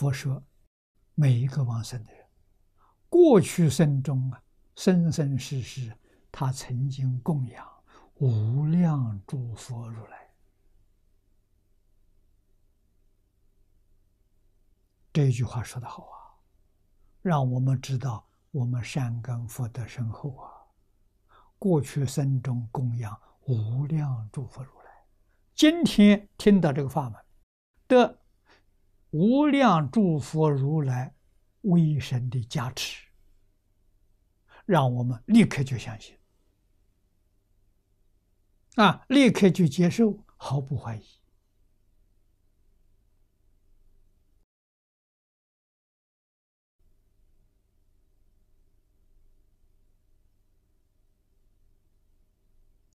佛说：“每一个往生的人，过去生中啊，生生世世，他曾经供养无量诸佛如来。”这句话说的好啊，让我们知道我们善根福德深厚啊。过去生中供养无量诸佛如来，今天听到这个法门的。无量诸佛如来威神的加持，让我们立刻就相信啊，立刻就接受，毫不怀疑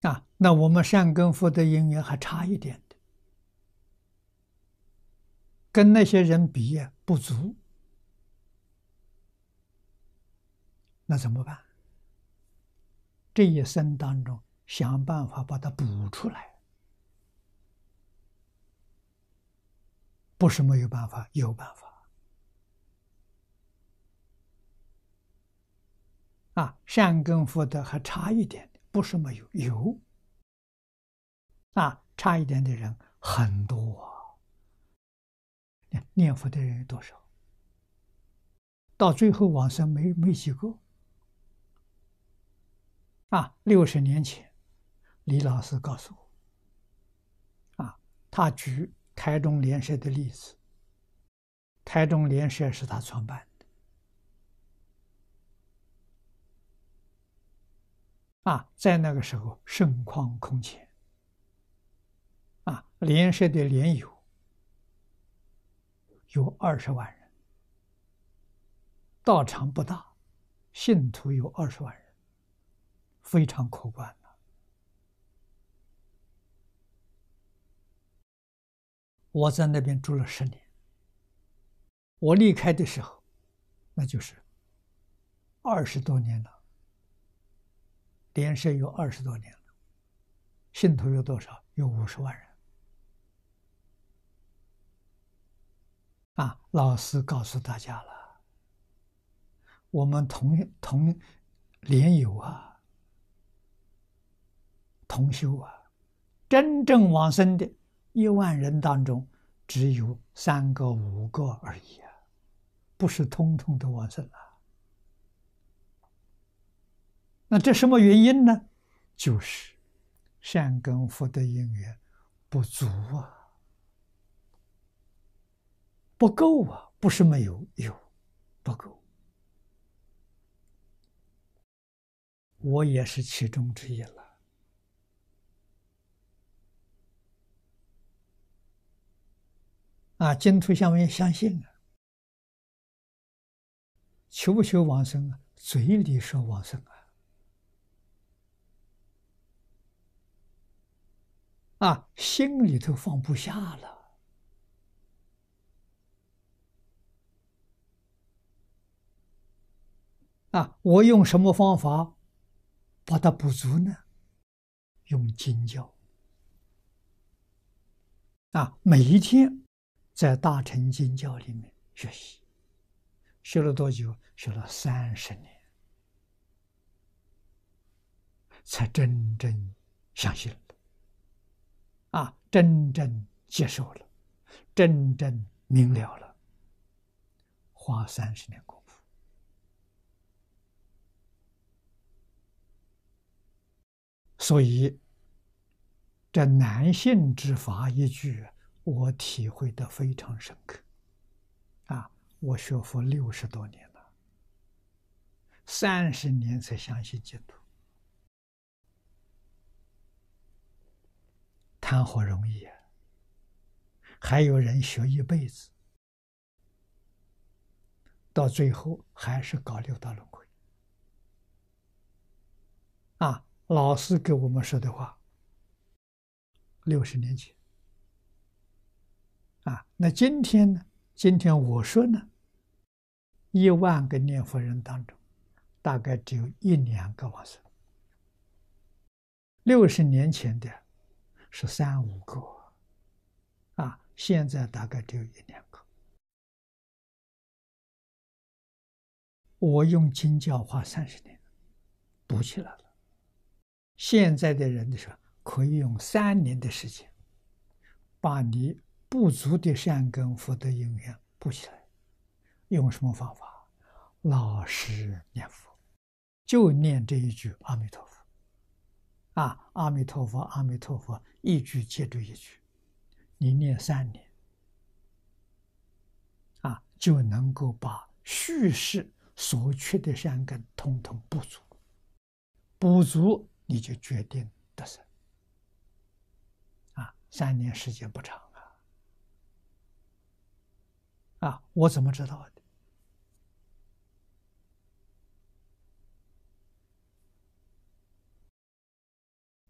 啊。那我们善根福德因缘还差一点。跟那些人比，不足，那怎么办？这一生当中，想办法把它补出来，不是没有办法，有办法。啊，善根福德还差一点，不是没有，有。啊，差一点的人很多。念佛的人有多少？到最后往生没没几个。啊，六十年前，李老师告诉我，啊，他举台中联社的例子。台中联社是他创办的。啊，在那个时候盛况空前。啊，联社的联友。有二十万人，道场不大，信徒有二十万人，非常可观了。我在那边住了十年，我离开的时候，那就是二十多年了，连升有二十多年了，信徒有多少？有五十万人。啊，老师告诉大家了，我们同同莲友啊，同修啊，真正往生的一万人当中，只有三个五个而已啊，不是通通都往生啊。那这什么原因呢？就是善根福德因缘不足啊。不够啊，不是没有有，不够。我也是其中之一了。啊，净土下面相信啊，求不求往生啊？嘴里说往生啊，啊，心里头放不下了。啊！我用什么方法把它补足呢？用经教。啊，每一天在大乘经教里面学习，学了多久？学了三十年，才真正相信了，啊，真正接受了，真正明了了，花三十年功。所以，这男性之法一句，我体会的非常深刻。啊，我学佛六十多年了，三十年才相信净土，谈何容易啊！还有人学一辈子，到最后还是搞六道轮回。啊！老师给我们说的话，六十年前啊，那今天呢？今天我说呢，一万个念佛人当中，大概只有一两个往生。六十年前的，是三五个，啊，现在大概只有一两个。我用金教化三十年，补起来了。现在的人的时候，可以用三年的时间，把你不足的善根福德因缘补起来。用什么方法？老实念佛，就念这一句“阿弥陀佛”，啊，“阿弥陀佛，阿弥陀佛”，一句接着一句，你念三年，啊，就能够把蓄事所缺的善根统统补足，补足。你就决定得生啊！三年时间不长啊！啊，我怎么知道的？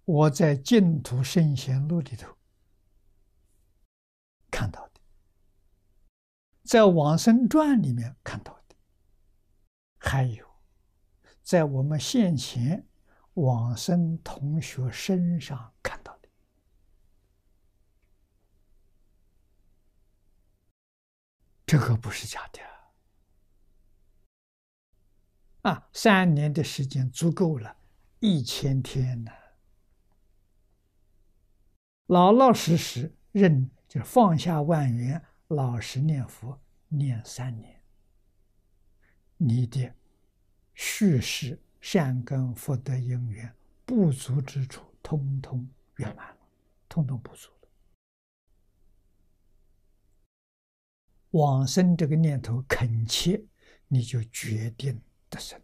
我在净土圣贤录里头看到的，在往生传里面看到的，还有在我们现前。往生同学身上看到的，这个不是假的啊！三年的时间足够了，一千天呢。老老实实，认，就放下万缘，老实念佛，念三年，你的叙事善根福德因缘不足之处，通通圆满了，通通不足了。往生这个念头恳切，你就决定得生。